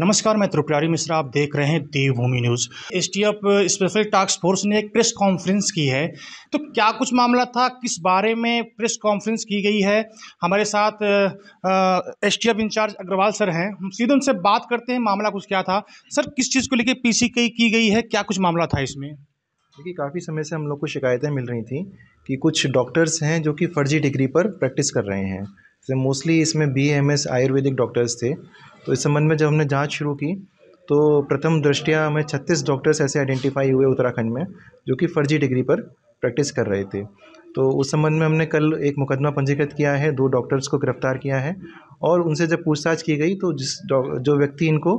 नमस्कार मैं त्रिपुरारी मिश्रा आप देख रहे हैं Devbhoomi news STF special task force ने एक प्रेस कॉन्फ्रेंस की है तो क्या कुछ मामला था किस बारे में प्रेस कॉन्फ्रेंस की गई है हमारे साथ एसटीएफ इंचार्ज अग्रवाल सर हैं हम सीधे उनसे बात करते हैं मामला कुछ क्या था सर किस चीज़ को लेकर पी सी की गई है क्या कुछ मामला था इसमें देखिए काफ़ी समय से हम लोग को शिकायतें मिल रही थी कि कुछ डॉक्टर्स हैं जो कि फ़र्जी डिग्री पर प्रैक्टिस कर रहे हैं जैसे मोस्टली इसमें B M S Ayurvedic doctors थे तो इस संबंध में जब हमने जाँच शुरू की तो प्रथम दृष्टिया हमें छत्तीस डॉक्टर्स ऐसे आइडेंटिफाई हुए उत्तराखंड में जो कि फर्जी डिग्री पर प्रैक्टिस कर रहे थे तो उस संबंध में हमने कल एक मुकदमा पंजीकृत किया है दो डॉक्टर्स को गिरफ्तार किया है और उनसे जब पूछताछ की गई तो जिस जो व्यक्ति इनको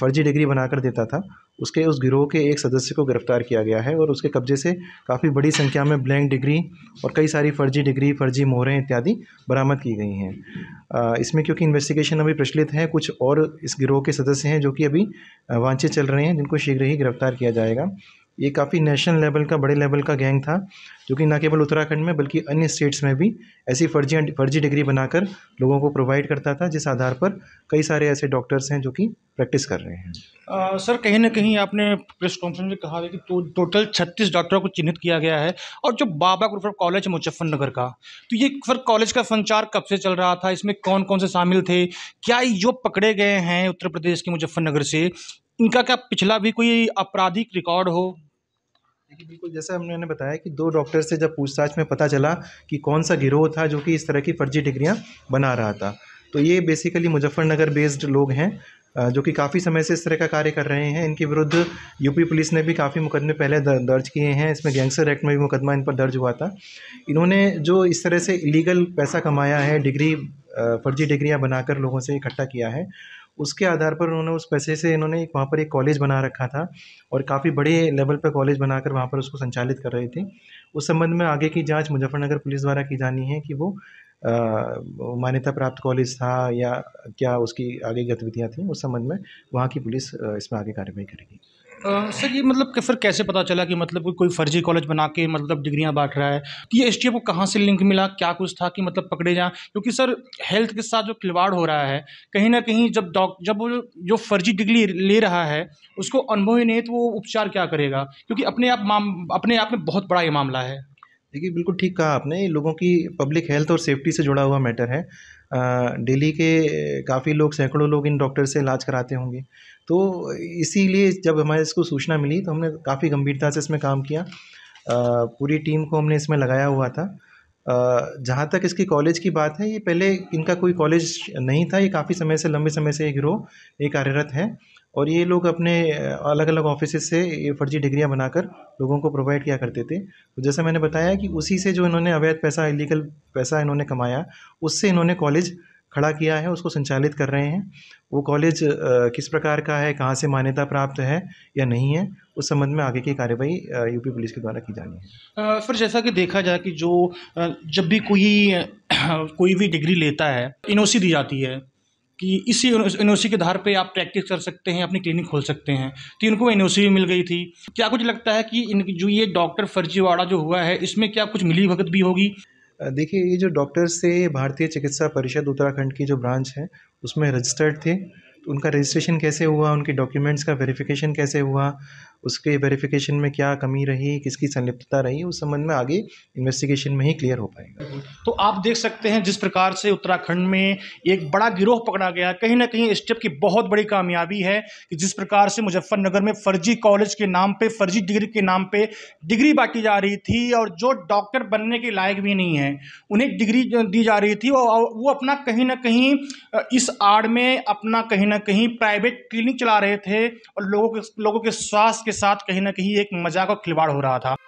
फर्जी डिग्री बनाकर देता था उसके उस गिरोह के एक सदस्य को गिरफ्तार किया गया है और उसके कब्जे से काफ़ी बड़ी संख्या में ब्लैंक डिग्री और कई सारी फर्जी डिग्री फर्जी मोहरें इत्यादि बरामद की गई हैं इसमें क्योंकि इन्वेस्टिगेशन अभी प्रचलित है कुछ और इस गिरोह के सदस्य हैं जो कि अभी वांछित चल रहे हैं जिनको शीघ्र ही गिरफ्तार किया जाएगा ये काफ़ी नेशनल लेवल का बड़े लेवल का गैंग था जो कि न केवल उत्तराखंड में बल्कि अन्य स्टेट्स में भी ऐसी फर्जी फर्जी डिग्री बनाकर लोगों को प्रोवाइड करता था जिस आधार पर कई सारे ऐसे डॉक्टर्स हैं जो कि प्रैक्टिस कर रहे हैं आ, सर कहीं ना कहीं आपने प्रेस कॉन्फ्रेंस में कहा है कि तो, टोटल छत्तीस डॉक्टरों को चिन्हित किया गया है और जो बाबा गुरुफर कॉलेज मुजफ्फरनगर का तो ये सर कॉलेज का संचार कब से चल रहा था इसमें कौन कौन से शामिल थे क्या जो पकड़े गए हैं उत्तर प्रदेश के मुजफ्फरनगर से इनका क्या पिछला भी कोई आपराधिक रिकॉर्ड हो देखिए बिल्कुल जैसा हमने बताया कि दो डॉक्टर से जब पूछताछ में पता चला कि कौन सा गिरोह था जो कि इस तरह की फर्जी डिग्रियां बना रहा था तो ये बेसिकली मुजफ्फरनगर बेस्ड लोग हैं जो कि काफ़ी समय से इस तरह का कार्य कर रहे हैं इनके विरुद्ध यूपी पुलिस ने भी काफ़ी मुकदमे पहले दर्ज किए हैं इसमें गैंगस्टर एक्ट में भी मुकदमा इन पर दर्ज हुआ था इन्होंने जो इस तरह से इलीगल पैसा कमाया है डिग्री फर्जी डिग्रियां बनाकर लोगों से इकट्ठा किया है उसके आधार पर उन्होंने उस पैसे से इन्होंने एक वहाँ पर एक कॉलेज बना रखा था और काफ़ी बड़े लेवल पर कॉलेज बनाकर वहाँ पर उसको संचालित कर रहे थे उस संबंध में आगे की जाँच मुजफ्फरनगर पुलिस द्वारा की जानी है कि वो मान्यता प्राप्त कॉलेज था या क्या उसकी आगे गतिविधियाँ थी उस संबंध में वहाँ की पुलिस इसमें आगे कार्रवाई करेगी सर ये मतलब कि फिर कैसे पता चला कि मतलब कोई फर्जी कॉलेज बना के मतलब डिग्रियां बांट रहा है तो ये एस को कहाँ से लिंक मिला क्या कुछ था कि मतलब पकड़े जाएँ क्योंकि सर हेल्थ के साथ जो खिलवाड़ हो रहा है कहीं ना कहीं जब डॉक जब वो जो फर्जी डिग्री ले रहा है उसको अनुभव ही नहीं तो वो उपचार क्या करेगा क्योंकि अपने आप माम अपने आप में बहुत बड़ा ये मामला है देखिए बिल्कुल ठीक कहा आपने लोगों की पब्लिक हेल्थ और सेफ्टी से जुड़ा हुआ मैटर है दिल्ली के काफ़ी लोग सैकड़ों लोग इन डॉक्टर से इलाज कराते होंगे तो इसीलिए जब हमारे इसको सूचना मिली तो हमने काफ़ी गंभीरता से इसमें काम किया पूरी टीम को हमने इसमें लगाया हुआ था जहाँ तक इसकी कॉलेज की बात है ये पहले इनका कोई कॉलेज नहीं था ये काफ़ी समय से लंबे समय से ये गिरोह ये कार्यरत है और ये लोग अपने अलग अलग ऑफिस से ये फर्जी डिग्रियाँ बनाकर लोगों को प्रोवाइड किया करते थे तो जैसा मैंने बताया कि उसी से जो इन्होंने अवैध पैसा इलीगल पैसा इन्होंने कमाया उससे इन्होंने कॉलेज खड़ा किया है उसको संचालित कर रहे हैं वो कॉलेज किस प्रकार का है कहाँ से मान्यता प्राप्त है या नहीं है उस संबंध में आगे की कार्यवाही यूपी पुलिस के द्वारा की जानी है फिर जैसा कि देखा जाए कि जो जब भी कोई कोई भी डिग्री लेता है एनओसी दी जाती है कि इसी एन ओ सी के आधार पे आप प्रैक्टिस कर सकते हैं अपनी क्लिनिक खोल सकते हैं तो इनको एन ओ सी भी मिल गई थी क्या कुछ लगता है कि इन जो ये डॉक्टर फर्जीवाड़ा जो हुआ है इसमें क्या कुछ मिली भगत भी होगी देखिए ये जो डॉक्टर्स थे भारतीय चिकित्सा परिषद उत्तराखंड की जो ब्रांच है उसमें रजिस्टर्ड थे तो उनका रजिस्ट्रेशन कैसे हुआ उनके डॉक्यूमेंट्स का वेरिफिकेशन कैसे हुआ उसके वेरिफिकेशन में क्या कमी रही किसकी संलिप्तता रही उस संबंध में आगे इन्वेस्टिगेशन में ही क्लियर हो पाएगा तो आप देख सकते हैं जिस प्रकार से उत्तराखंड में एक बड़ा गिरोह पकड़ा गया कहीं ना कहीं स्टेप की बहुत बड़ी कामयाबी है कि जिस प्रकार से मुजफ्फरनगर में फर्जी कॉलेज के नाम पर फर्जी डिग्री के नाम पर डिग्री बांटी जा रही थी और जो डॉक्टर बनने के लायक भी नहीं है उन्हें डिग्री दी जा रही थी और वो अपना कहीं ना कहीं इस आड़ में अपना कहीं ना कहीं प्राइवेट क्लिनिक चला रहे थे और लोगों के लोगों के स्वास्थ्य के साथ कहीं ना कहीं एक मजाक और खिलवाड़ हो रहा था